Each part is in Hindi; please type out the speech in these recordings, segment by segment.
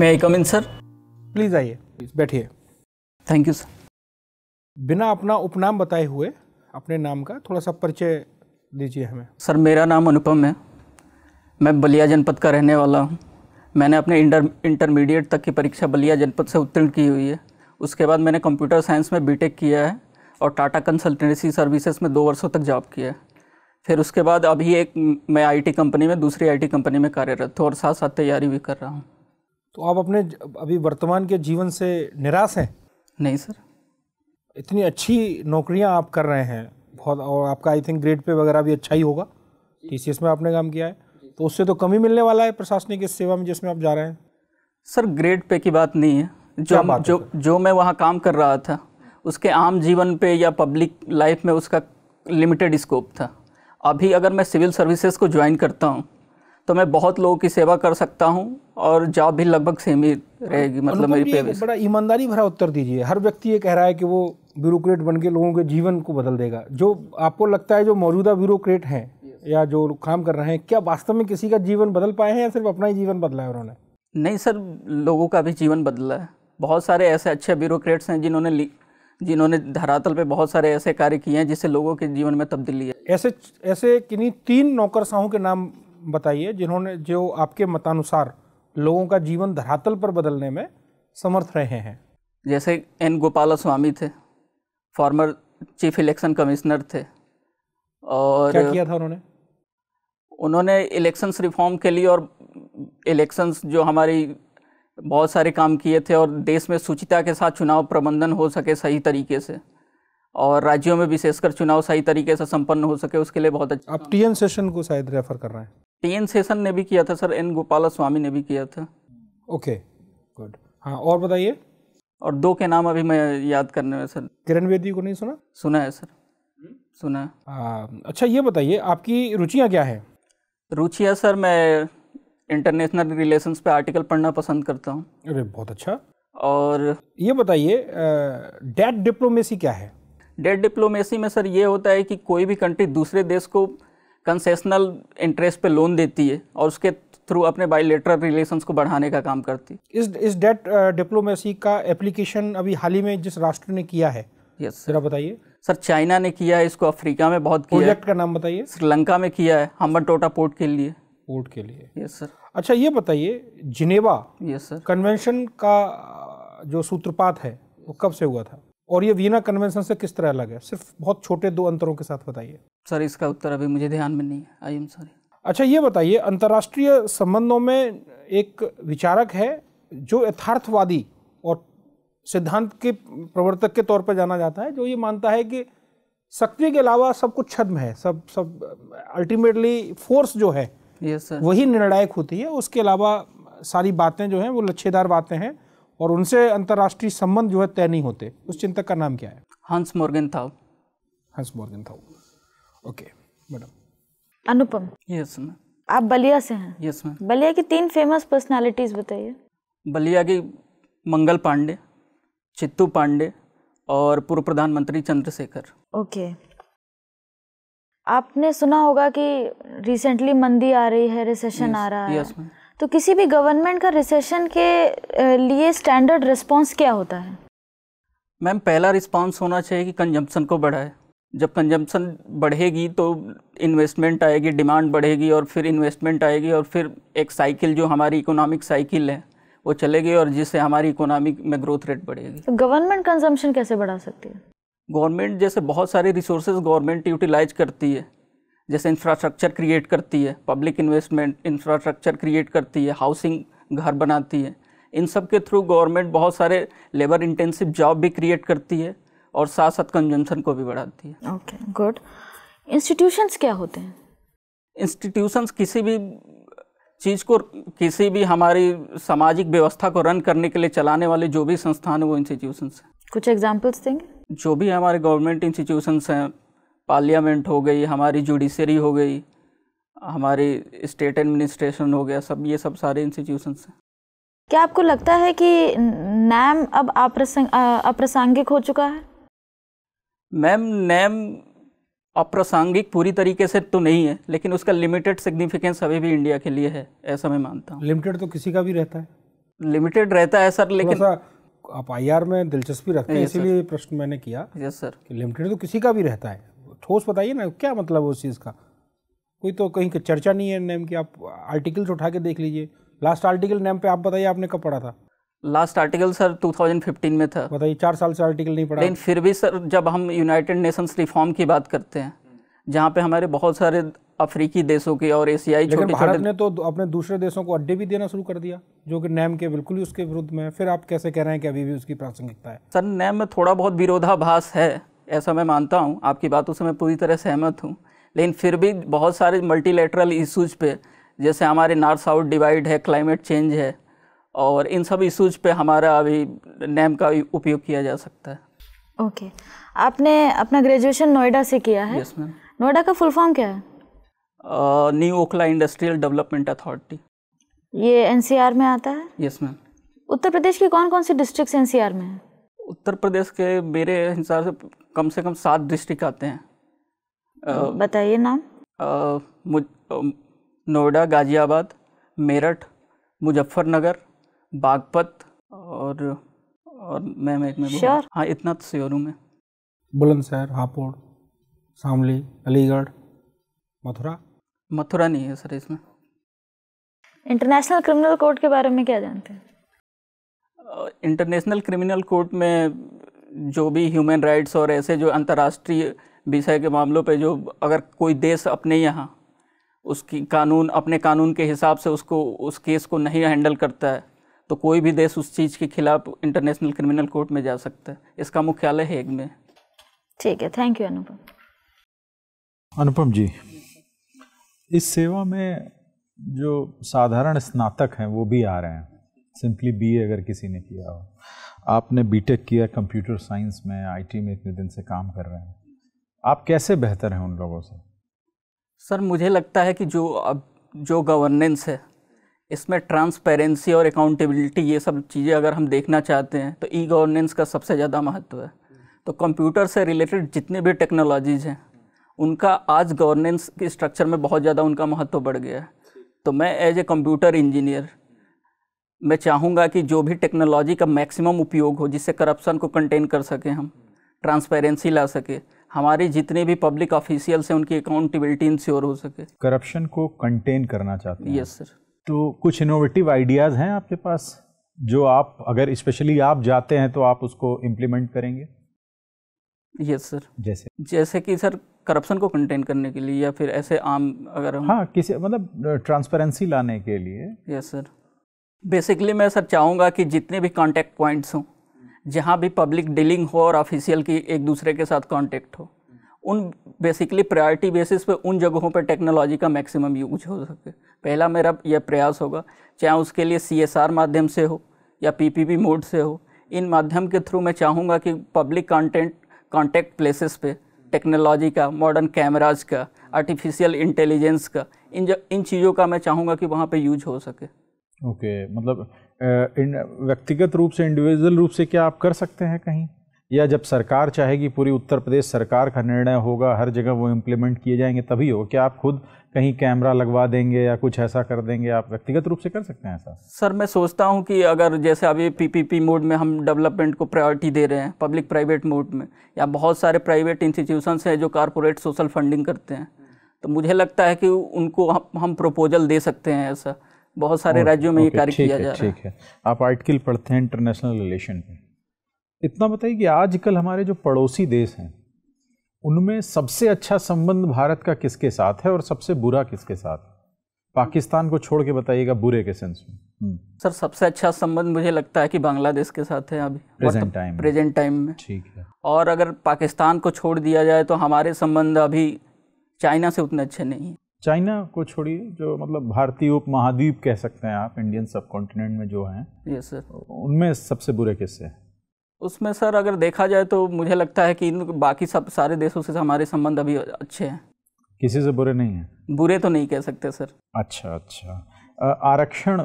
मैं I come in sir please आइए प्लीज बैठिए थैंक यू सर बिना अपना उपनाम बताए हुए अपने नाम का थोड़ा सा परिचय दीजिए हमें सर मेरा नाम अनुपम है मैं बलिया जनपद का रहने वाला हूँ मैंने अपने इंटर इंटरमीडिएट तक की परीक्षा बलिया जनपद से उत्तीर्ण की हुई है उसके बाद मैंने कंप्यूटर साइंस में बीटेक किया है और टाटा कंसल्टेंसी सर्विसेज में दो वर्षों तक जॉब किया है फिर उसके बाद अभी एक मैं आईटी कंपनी में दूसरी आईटी कंपनी में कार्यरत हूँ और साथ साथ तैयारी भी कर रहा हूँ तो आप अपने अभी वर्तमान के जीवन से निराश हैं नहीं सर इतनी अच्छी नौकरियां आप कर रहे हैं बहुत और आपका आई थिंक ग्रेड पे वगैरह भी अच्छा ही होगा टी में आपने काम किया है तो उससे तो कमी मिलने वाला है प्रशासनिक इस सेवा में जिसमें आप जा रहे हैं सर ग्रेड पे की बात नहीं है जो बात जो है? जो मैं वहाँ काम कर रहा था उसके आम जीवन पे या पब्लिक लाइफ में उसका लिमिटेड स्कोप था अभी अगर मैं सिविल सर्विसेज को ज्वाइन करता हूँ तो मैं बहुत लोगों की सेवा कर सकता हूँ और जॉब भी लगभग सेम ही रहेगी मतलब मेरी पे बड़ा ईमानदारी भरा उत्तर दीजिए हर व्यक्ति ये कह रहा है कि वो ब्यूरोक्रेट बन के लोगों के जीवन को बदल देगा जो आपको लगता है जो मौजूदा ब्यूरोक्रेट हैं या जो काम कर रहे हैं क्या वास्तव में किसी का जीवन बदल पाए हैं या सिर्फ अपना ही जीवन बदला है उन्होंने नहीं सर लोगों का भी जीवन बदला है बहुत सारे ऐसे अच्छे ब्यूरोक्रेट्स हैं जिन्होंने जिन्होंने धरातल पे बहुत सारे ऐसे कार्य किए हैं जिससे लोगों के जीवन में तब्दीली है ऐसे ऐसे किन्हीं तीन नौकरशाहों के नाम बताइए जिन्होंने जो आपके मतानुसार लोगों का जीवन धरातल पर बदलने में समर्थ रहे हैं जैसे एन गोपाला स्वामी थे फॉर्मर चीफ इलेक्शन कमिश्नर थे और क्या किया था उन्होंने उन्होंने इलेक्शंस रिफॉर्म के लिए और इलेक्शंस जो हमारी बहुत सारे काम किए थे और देश में सुचिता के साथ चुनाव प्रबंधन हो सके सही तरीके से और राज्यों में विशेषकर चुनाव सही तरीके से संपन्न हो सके उसके लिए बहुत अच्छा आप टी एन सेशन को शायद रेफर कर रहे हैं टी एन सेशन ने भी किया था सर एन गोपाला स्वामी ने भी किया था ओके गुड हाँ और बताइए और दो के नाम अभी मैं याद करने में सर किरण बेदी को नहीं सुना सुना है सर हम्म। सुना है आ, अच्छा ये बताइए आपकी रुचियाँ क्या है रुचियाँ सर मैं इंटरनेशनल रिलेशंस पे आर्टिकल पढ़ना पसंद करता हूँ अरे बहुत अच्छा और ये बताइए डेट डिप्लोमेसी क्या है डेट डिप्लोमेसी में सर ये होता है कि कोई भी कंट्री दूसरे देश को कंसेशनल इंटरेस्ट पे लोन देती है और उसके थ्रू अपने बायोलेटरल रिलेशंस को बढ़ाने का काम करती है इस इस डेट डिप्लोमेसी uh, का एप्लीकेशन अभी हाल ही में जिस राष्ट्र ने किया है यस जरा बताइए सर चाइना ने किया है इसको अफ्रीका में बहुत किया प्रोजेक्ट का नाम बताइए श्रीलंका में किया है हम्बर टोटा पोर्ट के लिए पोर्ट के लिए यस सर अच्छा ये बताइए जिनेवा यस सर कन्वेंशन का uh, जो सूत्रपात है वो कब से हुआ था और ये वीना कन्वेंशन से किस तरह अलग है सिर्फ बहुत छोटे दो अंतरों के साथ बताइए सर इसका उत्तर अभी मुझे ध्यान में नहीं है आई एम सॉरी अच्छा ये बताइए अंतर्राष्ट्रीय संबंधों में एक विचारक है जो यथार्थवादी और सिद्धांत के प्रवर्तक के तौर पर जाना जाता है जो ये मानता है कि शक्ति के अलावा सब कुछ छद्म है सब सब अल्टीमेटली फोर्स जो है yes, वही निर्णायक होती है उसके अलावा सारी बातें जो हैं वो लच्छेदार बातें हैं और उनसे अंतर्राष्ट्रीय संबंध जो है तय नहीं होते उस चिंतक का नाम क्या है Hans Morgan Hans Morgan okay madam Anupam yes ma'am आप बलिया से हैं यस मैम बलिया की तीन फेमस पर्सनालिटीज़ बताइए बलिया की मंगल पांडे चित्तू पांडे और पूर्व प्रधानमंत्री चंद्रशेखर ओके आपने सुना होगा कि रिसेंटली मंदी आ रही है रिसेशन yes, आ रहा yes, है तो किसी भी गवर्नमेंट का रिसेशन के लिए स्टैंडर्ड रिस्पांस क्या होता है मैम पहला रिस्पांस होना चाहिए कि कंजम्पशन को बढ़ाए जब कंजम्पशन बढ़ेगी तो इन्वेस्टमेंट आएगी डिमांड बढ़ेगी और फिर इन्वेस्टमेंट आएगी और फिर एक साइकिल जो हमारी इकोनॉमिक साइकिल है वो चलेगी और जिससे हमारी इकोनॉमिक में ग्रोथ रेट बढ़ेगी तो गवर्नमेंट कंजम्पशन कैसे बढ़ा सकती है गवर्नमेंट जैसे बहुत सारे रिसोर्सेज गवर्नमेंट यूटिलाइज करती है जैसे इंफ्रास्ट्रक्चर क्रिएट करती है पब्लिक इन्वेस्टमेंट इंफ्रास्ट्रक्चर क्रिएट करती है हाउसिंग घर बनाती है इन सब के थ्रू गवर्नमेंट बहुत सारे लेबर इंटेंसिव जॉब भी क्रिएट करती है और साथ साथ कंजम्पशन को भी बढ़ाती है ओके गुड इंस्टीट्यूशंस क्या होते हैं इंस्टीट्यूशंस किसी भी चीज़ को किसी भी हमारी सामाजिक व्यवस्था को रन करने के लिए चलाने वाले जो भी संस्थान है वो इंस्टीट्यूशंस हैं कुछ एग्जाम्पल्स देंगे जो भी हमारे गवर्नमेंट इंस्टीट्यूशंस हैं पार्लियामेंट हो गई हमारी जुडिशरी हो गई हमारी स्टेट एडमिनिस्ट्रेशन हो गया सब ये सब सारे इंस्टीट्यूशंस हैं क्या आपको लगता है कि नैम अब अप्रसंग अप्रासंगिक हो चुका है मैम नेम अप्रासंगिक पूरी तरीके से तो नहीं है लेकिन उसका लिमिटेड सिग्निफिकेंस अभी भी इंडिया के लिए है ऐसा मैं मानता हूँ लिमिटेड तो किसी का भी रहता है लिमिटेड रहता है सर लेकिन आप आर में दिलचस्पी रखते हैं इसीलिए प्रश्न मैंने किया यस सर कि लिमिटेड तो किसी का भी रहता है ठोस बताइए ना क्या मतलब उस चीज़ का कोई तो कहीं चर्चा नहीं है नेम की आप आर्टिकल्स उठा के देख लीजिए लास्ट आर्टिकल नेम पे आप बताइए आपने कब पढ़ा था लास्ट आर्टिकल सर 2015 में था बताइए चार साल से आर्टिकल नहीं पढ़ा लेकिन फिर भी सर जब हम यूनाइटेड नेशंस रिफॉर्म की बात करते हैं जहाँ पे हमारे बहुत सारे अफ्रीकी देशों के और एशियाई छोटे भारत ने तो अपने दूसरे देशों को अड्डे भी देना शुरू कर दिया जो कि नैम के बिल्कुल ही उसके विरुद्ध में फिर आप कैसे कह रहे हैं कि अभी भी उसकी प्रासंगिकता है सर नैम में थोड़ा बहुत विरोधाभास है ऐसा मैं मानता हूँ आपकी बातों से मैं पूरी तरह सहमत हूँ लेकिन फिर भी बहुत सारे मल्टीलेटरल इशूज़ पे जैसे हमारे नॉर्थ साउथ डिवाइड है क्लाइमेट चेंज है और इन सब इशूज पे हमारा अभी नेम का उपयोग किया जा सकता है ओके okay. आपने अपना ग्रेजुएशन नोएडा से किया है yes, नोएडा का फुल फॉर्म क्या है new Okhla industrial development authority ये एनसीआर में आता है yes yes, ma'am Uttar Pradesh की कौन कौन सी डिस्ट्रिक्ट एनसीआर में है उत्तर प्रदेश के मेरे हिसाब से कम से कम सात डिस्ट्रिक्ट आते हैं बताइए नाम नोएडा गाजियाबाद मेरठ मुजफ्फरनगर बागपत और और मैं महकमे sure. हाँ इतना तो श्योर हूँ मैं बुलंदशहर हापुड़ शामली अलीगढ़ मथुरा मथुरा नहीं है सर इसमें इंटरनेशनल क्रिमिनल कोर्ट के बारे में क्या जानते हैं इंटरनेशनल क्रिमिनल कोर्ट में जो भी ह्यूमन राइट्स और ऐसे जो अंतर्राष्ट्रीय विषय के मामलों पे जो अगर कोई देश अपने यहाँ उसकी कानून अपने कानून के हिसाब से उसको उस केस को नहीं हैंडल करता है तो कोई भी देश उस चीज़ के खिलाफ इंटरनेशनल क्रिमिनल कोर्ट में जा सकता है इसका मुख्यालय हेग में ठीक है थैंक यू अनुपम अनुपम जी इस सेवा में जो साधारण स्नातक हैं वो भी आ रहे हैं सिंपली बी अगर किसी ने किया हो आपने बीटेक किया कंप्यूटर साइंस में आईटी में इतने दिन से काम कर रहे हैं आप कैसे बेहतर हैं उन लोगों से सर मुझे लगता है कि जो अब जो गवर्नेंस है इसमें ट्रांसपेरेंसी और अकाउंटेबिलिटी ये सब चीज़ें अगर हम देखना चाहते हैं तो ई गवर्नेंस का सबसे ज़्यादा महत्व है तो कंप्यूटर से रिलेटेड जितने भी टेक्नोलॉजीज़ हैं उनका आज गवर्नेंस के स्ट्रक्चर में बहुत ज़्यादा उनका महत्व बढ़ गया है तो मैं एज ए कंप्यूटर इंजीनियर मैं चाहूँगा कि जो भी टेक्नोलॉजी का मैक्सिमम उपयोग हो जिससे करप्शन को कंटेन कर सकें हम ट्रांसपेरेंसी ला सके हमारी जितने भी पब्लिक ऑफिशियल्स हैं उनकी अकाउंटेबिलिटी इंश्योर हो सके करप्शन को कंटेन करना चाहते हैं यस सर तो कुछ इनोवेटिव आइडियाज़ हैं आपके पास जो आप अगर स्पेशली आप जाते हैं तो आप उसको इम्प्लीमेंट करेंगे यस सर जैसे जैसे कि सर करप्शन को कंटेन करने के लिए या फिर ऐसे आम अगर हम हाँ किसी मतलब ट्रांसपेरेंसी लाने के लिए यस सर बेसिकली मैं सर चाहूँगा कि जितने भी कॉन्टेक्ट पॉइंट्स हों जहाँ भी पब्लिक डीलिंग हो और ऑफिशियल की एक दूसरे के साथ कॉन्टेक्ट हो उन बेसिकली प्रायोरिटी बेसिस पे उन जगहों पे टेक्नोलॉजी का मैक्सिमम यूज हो सके पहला मेरा यह प्रयास होगा चाहे उसके लिए सी माध्यम से हो या पी मोड से हो इन माध्यम के थ्रू मैं चाहूँगा कि पब्लिक कंटेंट कॉन्टेक्ट प्लेसेस पे टेक्नोलॉजी का मॉडर्न कैमराज का आर्टिफिशियल इंटेलिजेंस का इन जो इन चीज़ों का मैं चाहूँगा कि वहाँ पे यूज हो सके ओके okay, मतलब व्यक्तिगत रूप से इंडिविजुअल रूप से क्या आप कर सकते हैं कहीं या जब सरकार चाहेगी पूरी उत्तर प्रदेश सरकार का निर्णय होगा हर जगह वो इम्प्लीमेंट किए जाएंगे तभी हो क्या आप खुद कहीं कैमरा लगवा देंगे या कुछ ऐसा कर देंगे आप व्यक्तिगत रूप से कर सकते हैं ऐसा सर मैं सोचता हूं कि अगर जैसे अभी पीपीपी मोड में हम डेवलपमेंट को प्रायोरिटी दे रहे हैं पब्लिक प्राइवेट मोड में या बहुत सारे प्राइवेट इंस्टीट्यूशंस हैं जो कॉरपोरेट सोशल फंडिंग करते हैं तो मुझे लगता है कि उनको हम प्रपोजल दे सकते हैं ऐसा बहुत सारे राज्यों में ये कार्य किया जा रहा है ठीक है आप आर्टिकल पढ़ते हैं इंटरनेशनल रिलेशन में इतना बताइए कि आजकल हमारे जो पड़ोसी देश हैं उनमें सबसे अच्छा संबंध भारत का किसके साथ है और सबसे बुरा किसके साथ है पाकिस्तान को छोड़ के बताइएगा बुरे के सेंस में हम्म। सर सबसे अच्छा संबंध मुझे लगता है कि बांग्लादेश के साथ है अभी प्रेजेंट टाइम प्रेजेंट टाइम में ठीक है और अगर पाकिस्तान को छोड़ दिया जाए तो हमारे संबंध अभी चाइना से उतने अच्छे नहीं है चाइना को छोड़िए जो मतलब भारतीय उप महाद्वीप कह सकते हैं आप इंडियन सब कॉन्टिनेंट में जो हैं यस सर उनमें सबसे बुरे किस्से हैं उसमें सर अगर देखा जाए तो मुझे लगता है कि इन बाकी सब सारे देशों से हमारे संबंध अभी अच्छे हैं किसी से बुरे नहीं हैं बुरे तो नहीं कह सकते सर अच्छा अच्छा आरक्षण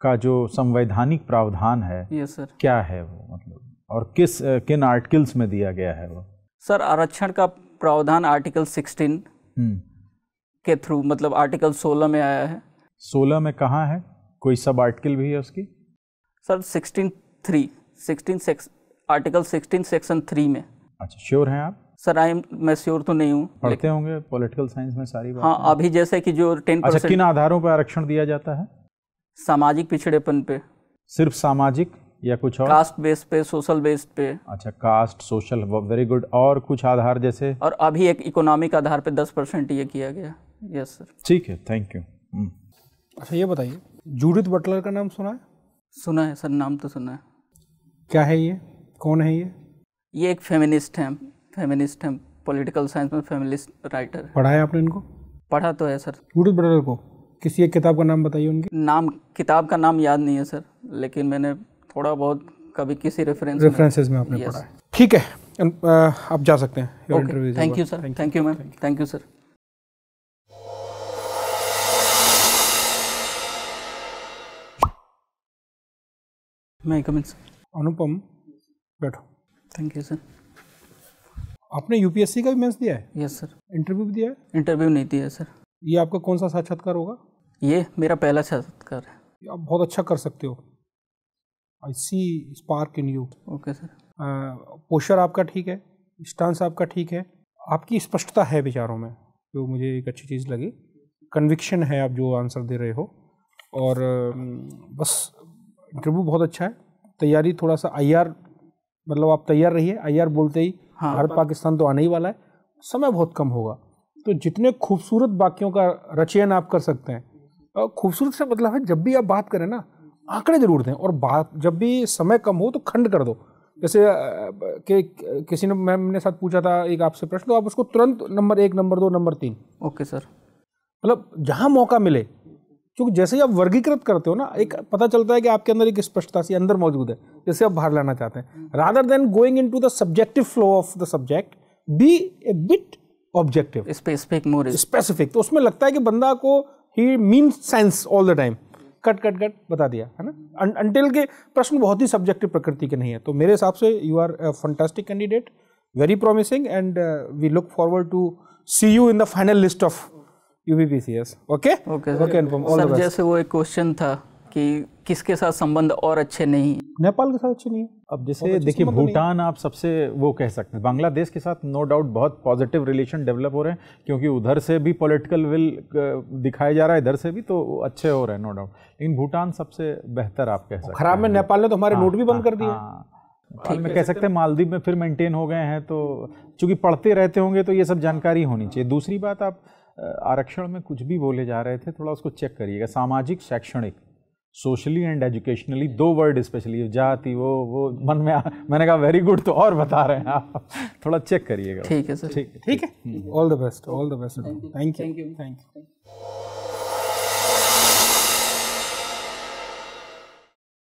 का जो संवैधानिक प्रावधान है ये सर क्या है वो मतलब और किस किन आर्टिकल्स में दिया गया है वो सर आरक्षण का प्रावधान आर्टिकल 16 हम्म। के थ्रू मतलब आर्टिकल 16 में आया है 16 में कहाँ है कोई सब आर्टिकल भी है उसकी sir sixteen three sixteen article sixteen section three में अच्छा श्योर हैं आप सर आई मैं श्योर तो नहीं हूँ पढ़ते होंगे पॉलिटिकल साइंस में सारी बात हाँ अभी जैसे कि जो टेन अच्छा किन आधारों पर आरक्षण दिया जाता है सामाजिक पिछड़ेपन पे सिर्फ सामाजिक या कुछ और कास्ट बेस पे सोशल बेस पे अच्छा कास्ट सोशल वेरी गुड और कुछ आधार जैसे और अभी एक इकोनॉमिक आधार पे दस परसेंट ये किया गया यस सर ठीक है थैंक यू हम्म। अच्छा ये बताइए जूड़ित बटलर का नाम सुना है सुना है सर नाम तो सुना है क्या है ये कौन है ये ये एक फेमिनिस्ट हैं फेमिनिस्ट हैं पॉलिटिकल साइंस में फेमिनिस्ट राइटर पढ़ाया आपने इनको पढ़ा तो है सर रूट ब्रदर को किसी एक किताब का नाम बताइए उनके नाम किताब का नाम याद नहीं है सर लेकिन मैंने थोड़ा बहुत कभी किसी रेफरेंस रेफरेंसेस में, आपने पढ़ा है ठीक है आप जा सकते हैं thank you sir thank you ma'am thank you sir मैं कमेंट्स अनुपम बैठो थैंक यू सर आपने यूपीएससी का भी मेंस दिया है यस सर इंटरव्यू भी दिया है इंटरव्यू नहीं दिया सर ये आपका कौन सा साक्षात्कार होगा ये मेरा पहला साक्षात्कार है आप बहुत अच्छा कर सकते हो I see spark in you okay sir posture आपका ठीक है स्टांस आपका ठीक है आपकी स्पष्टता है विचारों में जो मुझे एक अच्छी चीज़ लगी कन्विक्शन है आप जो आंसर दे रहे हो और बस इंटरव्यू बहुत अच्छा है तैयारी थोड़ा सा आई मतलब आप तैयार रहिए आई बोलते ही हाँ, भारत पाकिस्तान तो आने ही वाला है समय बहुत कम होगा तो जितने खूबसूरत वाक्यों का रचयन आप कर सकते हैं और खूबसूरत से मतलब है जब भी आप बात करें ना आंकड़े जरूर दें और बात जब भी समय कम हो तो खंड कर दो जैसे कि किसी ने मैम ने साथ पूछा था एक आपसे प्रश्न तो आप उसको तुरंत नंबर एक नंबर दो नंबर तीन ओके सर मतलब जहाँ मौका मिले क्योंकि जैसे ही आप वर्गीकृत करते हो ना एक पता चलता है कि आपके अंदर एक स्पष्टता सी अंदर मौजूद है जैसे आप बाहर लाना चाहते हैं rather than going in to the subjective flow of the subject be a bit objective specific more specific तो उसमें लगता है कि बंदा को ही mean sense all the time cut cut cut बता दिया है ना अंटिल के प्रश्न बहुत ही सब्जेक्टिव प्रकृति के नहीं है तो मेरे हिसाब से you are fantastic candidate very promising and we look forward to see you in the final list of UPPCS okay okay okay Anupam sir जैसे वो एक क्वेश्चन था कि किसके साथ संबंध और अच्छे नहीं नेपाल के साथ अच्छे नहीं अब जैसे देखिए भूटान आप सबसे वो कह सकते हैं बांग्लादेश के साथ नो डाउट बहुत पॉजिटिव रिलेशन डेवलप हो रहे हैं क्योंकि उधर से भी पॉलिटिकल विल uh, दिखाया जा रहा है इधर से भी तो अच्छे हो रहे हैं नो डाउट लेकिन भूटान सबसे बेहतर आप कह सकते खराब में नेपाल ने तो हमारे हाँ, नोट भी बंद हाँ, कर दिए नेपाल हाँ। में कह सकते हैं मालदीव में फिर मेंटेन हो गए हैं तो चूंकि पढ़ते रहते होंगे तो ये सब जानकारी होनी चाहिए दूसरी बात आप आरक्षण में कुछ भी बोले जा रहे थे थोड़ा उसको चेक करिएगा सामाजिक शैक्षणिक सोशली एंड एजुकेशनली दो वर्ड स्पेशली जाति वो वो मन में आ, मैंने कहा वेरी गुड तो और बता रहे हैं आप थोड़ा चेक करिएगा ठीक है सर ठीक है ठीक है all the best all the best thank you thank you